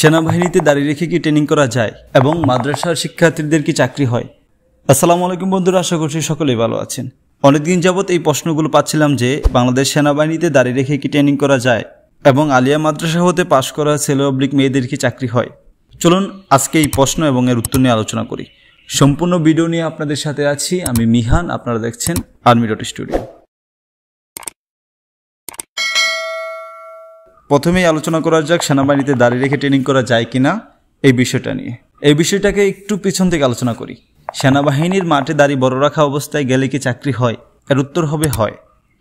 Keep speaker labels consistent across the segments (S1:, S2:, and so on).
S1: সেনাবাহিনীতে দাঁড়িয়ে রেখে কি ট্রেনিং করা যায় এবং মাদ্রাসার শিক্ষার্থীদের কি চাকরি হয় আসসালামু আলাইকুম বন্ধুরা আশা করছি সকলেই ভালো আছেন অনেকদিন যাবৎ এই প্রশ্নগুলো পাচ্ছিলাম যে বাংলাদেশ সেনাবাহিনীতে দাঁড়িয়ে রেখে কি ট্রেনিং করা যায় এবং আলিয়া মাদ্রাসা হতে পাশ করা ছেলে পাবলিক মেয়েদের কি চাকরি হয় চলুন আজকে এই প্রশ্ন এবং এর উত্তর নিয়ে আলোচনা করি সম্পূর্ণ ভিডিও নিয়ে আপনাদের সাথে আছি আমি মিহান আপনারা দেখছেন আর্মি ডট স্টুডিও প্রথমেই আলোচনা করা যাক সেনাবাহিনীতে দাঁড়িয়ে রেখে ট্রেনিং করা যায় কি না এই বিষয়টা নিয়ে এই বিষয়টাকে একটু পিছন থেকে আলোচনা করি সেনাবাহিনীর মাঠে দাঁড়িয়ে বড় রাখা অবস্থায় গেলে কি চাকরি হয় এর উত্তর হবে হয়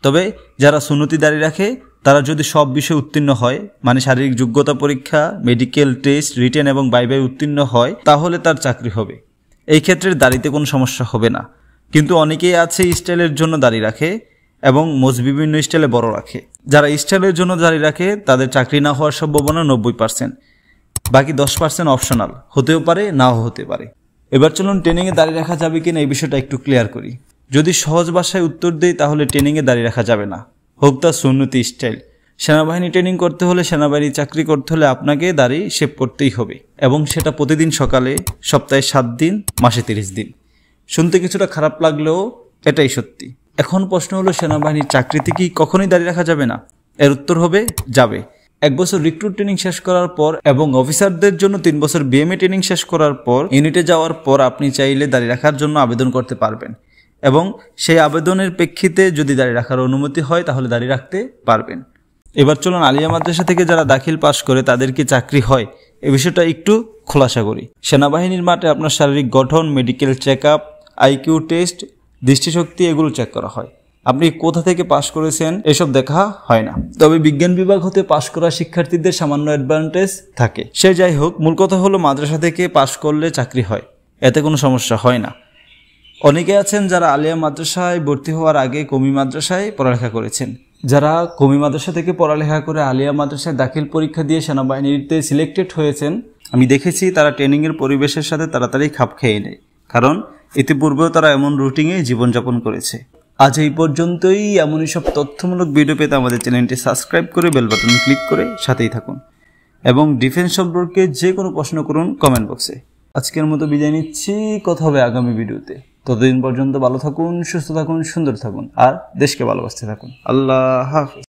S1: তবে যারা সুন্নতি দাঁড়িয়ে রাখে তারা যদি সব বিষয়ে উত্তীর্ণ হয় মানে শারীরিক যোগ্যতা পরীক্ষা মেডিকেল টেস্ট রিটার্ন এবং বাইবাই উত্তীর্ণ হয় তাহলে তার চাকরি হবে এই ক্ষেত্রে দাঁড়িতে কোনো সমস্যা হবে না কিন্তু অনেকেই আছে স্টাইলের জন্য দাঁড়িয়ে রাখে এবং মোজ বিভিন্ন স্টাইলে বড় রাখে যারা স্টাইলের জন্য জারি রাখে তাদের চাকরি না হওয়ার সম্ভাবনা নব্বই পার্সেন্ট বাকি দশ পার্সেন্ট অপশনাল হতেও পারে নাও হতে পারে এবার চলুন ট্রেনিংয়ে দাঁড়িয়ে রাখা যাবে কিনা এই বিষয়টা একটু ক্লিয়ার করি যদি সহজ ভাষায় উত্তর দেই তাহলে ট্রেনিংয়ে দাঁড়িয়ে রাখা যাবে না হোক তা সুন্নতি স্টাইল সেনাবাহিনী ট্রেনিং করতে হলে সেনাবাহিনী চাকরি করতে হলে আপনাকে দাঁড়িয়ে সেভ করতেই হবে এবং সেটা প্রতিদিন সকালে সপ্তাহে সাত দিন মাসে তিরিশ দিন শুনতে কিছুটা খারাপ লাগলেও এটাই সত্যি এখন প্রশ্ন হলো সেনাবাহিনীর চাকরিতে কি কখনোই দাঁড়িয়ে রাখা যাবে না এর উত্তর হবে যাবে এক বছর রিক্রুট ট্রেনিং শেষ করার পর এবং অফিসারদের জন্য তিন বছর বিএমএ ট্রেনিং শেষ করার পর ইউনিটে যাওয়ার পর আপনি চাইলে দাঁড়িয়ে রাখার জন্য আবেদন করতে পারবেন এবং সেই আবেদনের প্রেক্ষিতে যদি দাঁড়িয়ে রাখার অনুমতি হয় তাহলে দাঁড়িয়ে রাখতে পারবেন এবার চলুন আলিয়া মাদ্রাসা থেকে যারা দাখিল পাশ করে তাদের কি চাকরি হয় এ বিষয়টা একটু খোলাসা করি সেনাবাহিনীর মাঠে আপনার শারীরিক গঠন medical check up IQ test দৃষ্টিশক্তি এগুলো চেক করা হয় আপনি কোথা থেকে পাশ করেছেন এসব দেখা হয় না তবে বিজ্ঞান বিভাগ হতে পাশ করা শিক্ষার্থীদের সামান্য অ্যাডভান্টেজ থাকে সে যাই হোক মূল কথা হলো মাদ্রাসা থেকে পাশ করলে চাকরি হয় এতে কোনো সমস্যা হয় না অনেকে আছেন যারা আলিয়া মাদ্রাসায় ভর্তি হওয়ার আগে কমি মাদ্রাসায় পড়ালেখা করেছেন যারা কমি মাদ্রাসা থেকে পড়ালেখা করে আলিয়া মাদ্রাসায় দাখিল পরীক্ষা দিয়ে সেনাবাহিনীতে সিলেক্টেড হয়েছেন আমি দেখেছি তারা ট্রেনিংয়ের পরিবেশের সাথে তাড়াতাড়ি খাপ খেয়ে নেয় কারণ ইতিপূর্বেও তারা এমন রুটিনে জীবনযাপন করেছে আজ এই পর্যন্তই এমন সব তথ্যমূলক ভিডিও পেতে আমাদের চ্যানেলটি সাবস্ক্রাইব করে বেল বাটন ক্লিক করে সাথেই থাকুন এবং ডিফেন্স সম্পর্কে যে কোনো প্রশ্ন করুন কমেন্ট বক্সে আজকের মতো বিদায় নিচ্ছি কথা হবে আগামী ভিডিওতে ততদিন পর্যন্ত ভালো থাকুন সুস্থ থাকুন সুন্দর থাকুন আর দেশকে ভালোবাসতে থাকুন আল্লাহ হাফিজ